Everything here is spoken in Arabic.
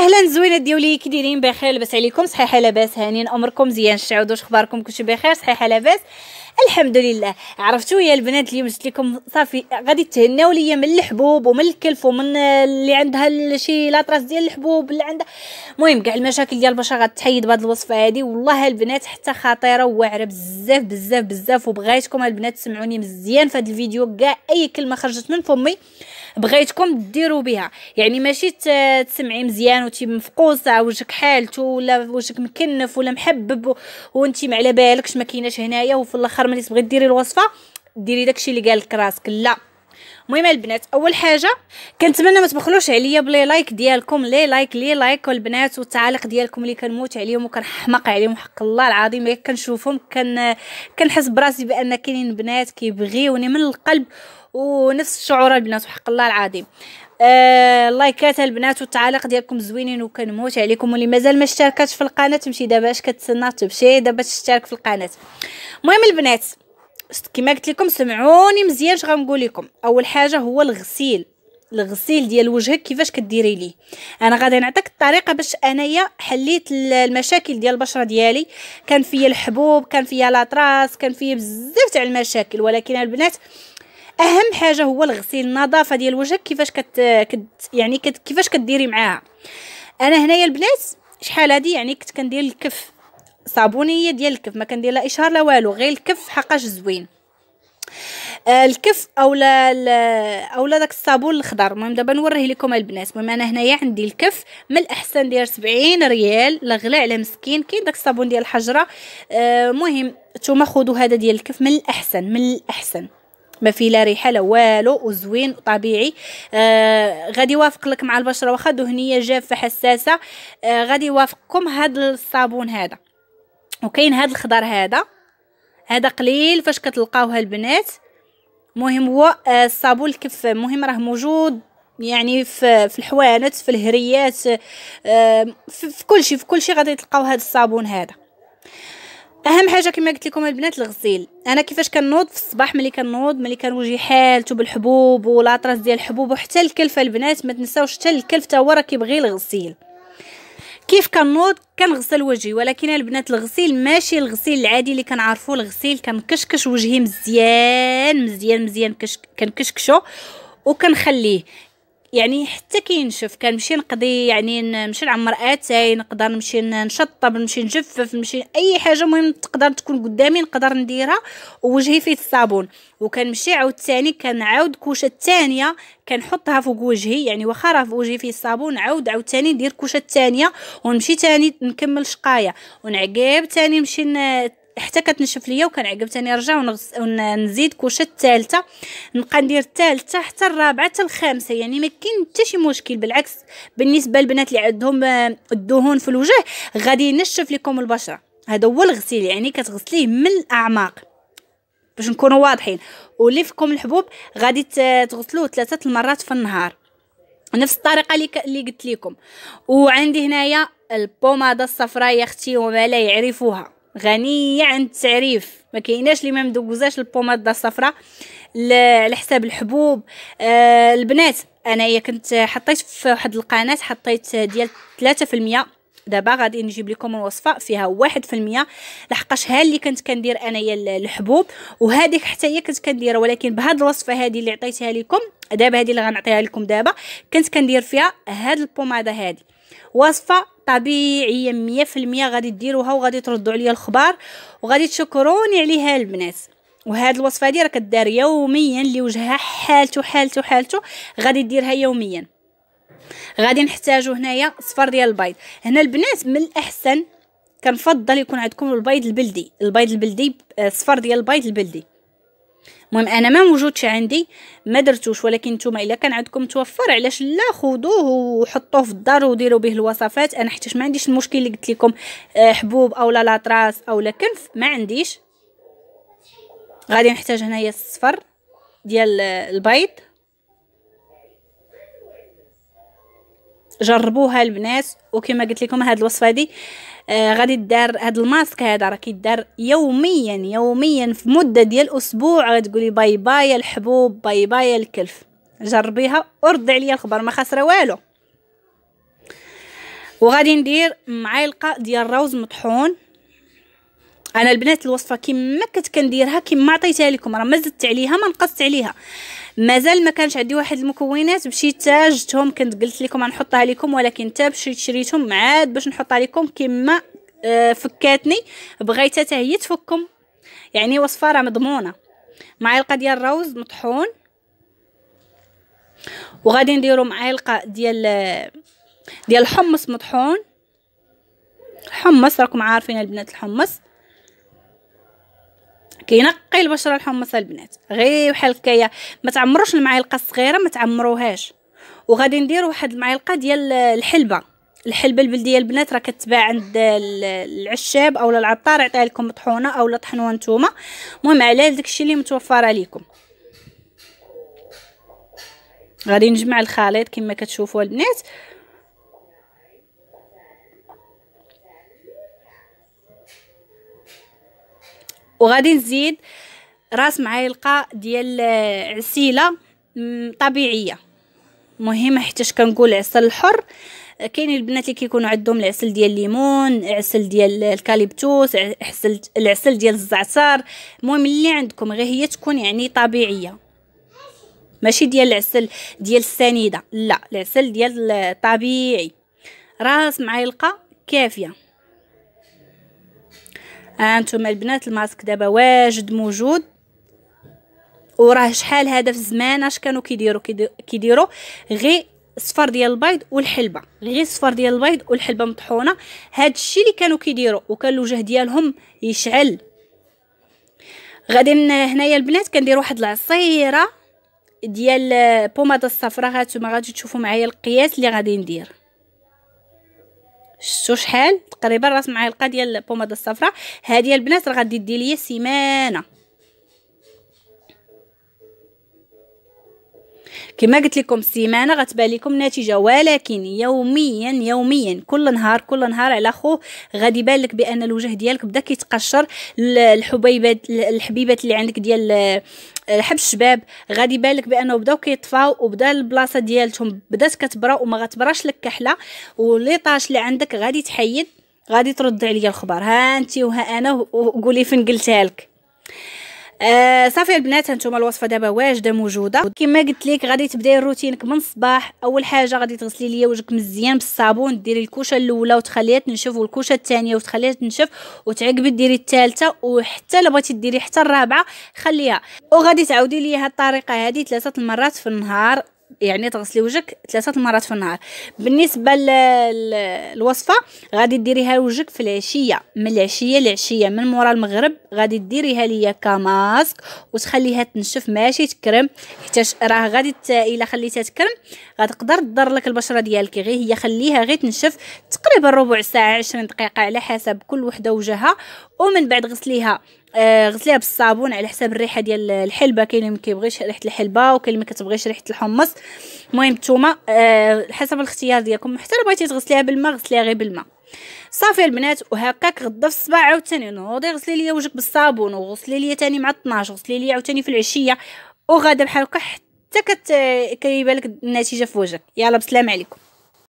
اهلا زوينه ديولي كي دايرين بخير لاباس عليكم صحيحه لاباس هانين امركم مزيان شعود واش اخباركم كلشي بخير صحيحه لاباس الحمد لله عرفتوا يا البنات اليوم جبت لكم صافي غادي تهناو ليا من الحبوب ومن الكلف ومن اللي عندها شي لاطراس ديال الحبوب اللي عندها المهم كاع المشاكل ديال البشره غتحيد بهذه الوصفه هذه والله البنات حتى خطيره وواعره بزاف بزاف بزاف وبغيتكم البنات تسمعوني مزيان في هذا الفيديو كاع اي كلمه خرجت من فمي بغيتكم ديروا بها يعني ماشي تسمعي مزيان وتي مفقوصه وجهك حالته ولا وجهك مكنف ولا محبب وانت ما على بالكش ما كايناش هنايا وفي الاخر ملي تبغي ديري الوصفه ديري داكشي اللي قالك راسك لا المهم البنات اول حاجه كنتمنى ما تبخلوش عليا بلي لايك ديالكم لي لايك لي لايك والبنات والتعاليق ديالكم اللي كنموت عليهم وكنحماق عليهم حق الله العظيم كنشوفهم كن كنحس براسي بان كاينين بنات كيبغيوني من القلب ونفس الشعور البنات وحق الله العظيم آه لايكات البنات والتعاليق ديالكم زوينين وكنموت عليكم واللي مازال ما اشتركتش في القناه تمشي دابا اش كتسنى تمشي دابا تشترك في القناه المهم البنات كما قلت لكم سمعوني مزيان اش غنقول لكم اول حاجه هو الغسيل الغسيل ديال وجهك كيفاش كديري ليه انا غادي نعطيك الطريقه باش انايا حليت المشاكل ديال البشره ديالي كان فيا الحبوب كان فيا لاطراس كان فيا بزاف تاع المشاكل ولكن البنات اهم حاجه هو الغسيل النظافه ديال وجهك كيفاش كت, كت يعني كت كيفاش كديري معاها انا هنايا البنات شحال هادي يعني كنت كندير الكف صابونيه ديال الكف ما كندير لا اشهار لا والو غير الكف حقاش زوين آه الكف اولا اولا داك الصابون الخضر المهم دابا نوريه لكم البنات المهم انا هنايا عندي الكف من الاحسن ديال 70 ريال لا غلا على مسكين كاين داك الصابون ديال الحجره آه، المهم آه نتوما خذوا هذا ديال الكف من الاحسن من الاحسن ما في لا ريحه لا والو وزوين طبيعي آه غادي يوافق لك مع البشره واخا دهنيه جافه حساسه آه غادي يوافقكم هذا الصابون هذا وكاين هذا الخضر هذا هذا قليل فاش كتلقاوها البنات مهم هو آه، الصابون الكف مهم راه موجود يعني في في الحوانت في الهريات آه، في كل شيء في كل شيء غادي تلقاو هذا الصابون هذا اهم حاجه كما قلت لكم البنات الغسيل انا كيفاش كنوض في الصباح ملي كنوض ملي كنوجي حالته بالحبوب ولاطراس ديال الحبوب وحتى الكلفه البنات ما تنساوش حتى الكلف حتى هو راه كيبغي الغسيل كيف كنوض كنغسل وجهي ولكن البنات الغسيل ماشي الغسيل العادي اللي كنعرفوه الغسيل كنكشكش وجهي مزيان مزيان مزيان كنكشكشو وكنخليه يعني حتى كينشف كنمشي نقضي يعني نمشي نعمر اتاي نقدر نمشي نشطب نمشي نجفف نمشي اي حاجه المهم تقدر تكون قدامي نقدر نديرها ووجهي فيه الصابون وكنمشي عاوتاني كنعاود كوشه الثانيه كنحطها فوق وجهي يعني واخا راه في وجهي فيه الصابون عاود عاوتاني ندير كوشه الثانيه ونمشي تاني نكمل شقايه ونعقب تاني نمشي حتى كتنشف ليا وكان عجبتني نرجع ونزيد كوشه الثالثه نبقى ندير الثالثه حتى الرابعه حتى الخامسه يعني ما كاين حتى شي مشكل بالعكس بالنسبه للبنات اللي عندهم آه، الدهون في الوجه غادي ينشف لكم البشره هذا هو الغسيل يعني كتغسليه من الاعماق باش نكونوا واضحين واللي فيكم الحبوب غادي تغسلوه ثلاثه المرات في النهار نفس الطريقه اللي اللي قلت لكم وعندي هنايا البوماده الصفراء يا اختي وما لا يعرفوها غنيه عن التعريف ما كايناش اللي ما مدوزاش البوماده الصفراء على حساب الحبوب آه البنات انايا كنت حطيت في واحد القناه حطيت ديال 3% دابا غادي نجيب لكم الوصفه فيها واحد في المية لحقاش ها اللي كنت كندير انايا الحبوب وهذيك حتى هي كنت كنديرها ولكن بهاد الوصفه هذه اللي عطيتها لكم دابا هذه اللي غنعطيها لكم دابا كنت كندير فيها هاد البوماده هذه وصفه طبيعيه مية في المية غادي ديروها وغادي تردوا عليا الخبار وغادي تشكروني عليها البنات وهاد الوصفه هادي راه كدار يوميا لوجهها وجهها حالته حالته حالته غادي ديرها يوميا غادي نحتاجو هنايا صفر ديال البيض هنا البنات من الاحسن كنفضل يكون عندكم البيض البلدي البيض البلدي آه، صفر ديال البيض البلدي المهم انا ما موجودش عندي ما درتوش ولكن نتوما الا كان عندكم متوفر علاش لا خذوه وحطوه في الدار وديروا به الوصفات انا حيت ما عنديش المشكل اللي قلت لكم آه، حبوب اولا لاطراس اولا كنف ما عنديش غادي نحتاج هنايا الصفر ديال البيض جربوها البنات وكما قلت لكم هاد الوصفه هذه آه غادي دار هاد الماسك هذا راه كيدار يوميا يوميا في مده ديال اسبوع غتقولي باي باي الحبوب باي باي الكلف جربيها وردي عليا الخبر ما خاسره والو وغادي ندير معلقه ديال الروز مطحون انا البنات الوصفه كما كنت كنديرها كما عطيتها لكم راه ما زدت عليها ما نقصت عليها مازال ما كانش عندي واحد المكونات مشيت تاجتهم كنت قلت لكم غنحطها لكم ولكن تا مشيت شريتهم عاد باش نحطها لكم كما آه، فكاتني بغيتها حتى هي تفككم يعني وصفه راه مضمونه معلقه ديال الروز مطحون وغادي نديرو معلقه ديال آه، ديال الحمص مطحون حمص راكم عارفين البنات الحمص كينقي البشره الحمصه البنات غير بحال هكايا ما تعمروش المعلقه الصغيره ما تعمروهاش وغادي ندير واحد المعلقه ديال الحلبه الحلبه البلديه البنات راه كتباع عند العشاب اولا العطار يعطيها لكم مطحونه اولا طحنوها نتوما المهم على داكشي اللي متوفره ليكم غادي نجمع الخليط كما كتشوفوا البنات وغادي نزيد راس معلقه ديال عسيله طبيعيه مهمه حيتاش كنقول عسل الحر كاين البنات اللي كيكونوا عندهم العسل ديال الليمون عسل ديال الكاليبتوس عسل العسل ديال الزعتر المهم اللي عندكم غير هي تكون يعني طبيعيه ماشي ديال العسل ديال السنيده لا العسل ديال الطبيعي راس معلقه كافيه هانتوما البنات الماسك دابا واجد موجود وراه شحال هذا في الزمان اش كانوا كيديروا كيديروا غير صفر ديال البيض والحلبه غير صفر ديال البيض والحلبه مطحونه هذا الشيء اللي كانوا كيديروا وكان الوجه ديالهم يشعل غادي هنايا البنات كندير واحد العصيره ديال آه، بوماده الصفراء هانتوما غادي تشوفوا معايا القياس اللي غادي ندير شتو شحال تقريبا راس معايا القا ديال البوماده الصفراء هذه البنات راه غادي دير ليا سيمانه كما قلت لكم السيمانه غتبان لكم نتيجه ولكن يوميا يوميا كل نهار كل نهار على خوه غادي يبان لك بان الوجه ديالك بدا كيتقشر الحبيبات الحبيبات اللي عندك ديال آه، حب الشباب غادي يبان لك بانه بداو كيطفاو وبدا البلاصه ديالتهم بدات كتبرا وما غتبراش لك كحله وليطاش اللي عندك غادي تحيد غادي ترد عليا الخبر ها انت وها انا وقولي فين قلتها لك آه صافي البنات هانتوما الوصفه دابا واجده موجوده كما قلت لك غادي تبداي روتينك من الصباح اول حاجه غادي تغسلي ليا وجهك مزيان بالصابون ديري الكوشه الاولى وتخليها تنشف والكوشه الثانيه وتخليها تنشف وتعقبي ديري الثالثه وحتى الا بغيتي ديري حتى الرابعه خليها وغادي تعاودي ليا هاد الطريقه هذه ثلاثه المرات في النهار يعني تغسلي وجهك ثلاثه المرات في النهار بالنسبه للوصفه غادي ديريها لوجهك في العشيه من العشيه للعشيه من مورا المغرب غادي ديريها ليا كماسك وتخليها تنشف ماشي تكرم حيت راه غادي الا خليتها تكرم غتقدر تضر لك البشره ديالك غير هي خليها غير تنشف تقريبا ربع ساعه 20 دقيقه على حسب كل وحده وجهها ومن بعد غسليها آه غسليها بالصابون على حساب الريحه ديال الحلبه كاين اللي ما كيبغيش ريحه الحلبه وكاين اللي ما كتبغيش ريحه الحمص المهم نتوما آه حسب الاختيار ديالكم حتى لو بغيتي تغسليها بالماء غسليها غير بالماء صافي البنات وهكاك غدا في الصباح عاوتاني نوضي غسلي ليا وجهك بالصابون وغسلي ليا تاني مع 12 غسلي ليا عاوتاني في العشيه وغادا بحال هكا حتى كت كيبان لك النتيجه في وجهك يلا بسلام عليكم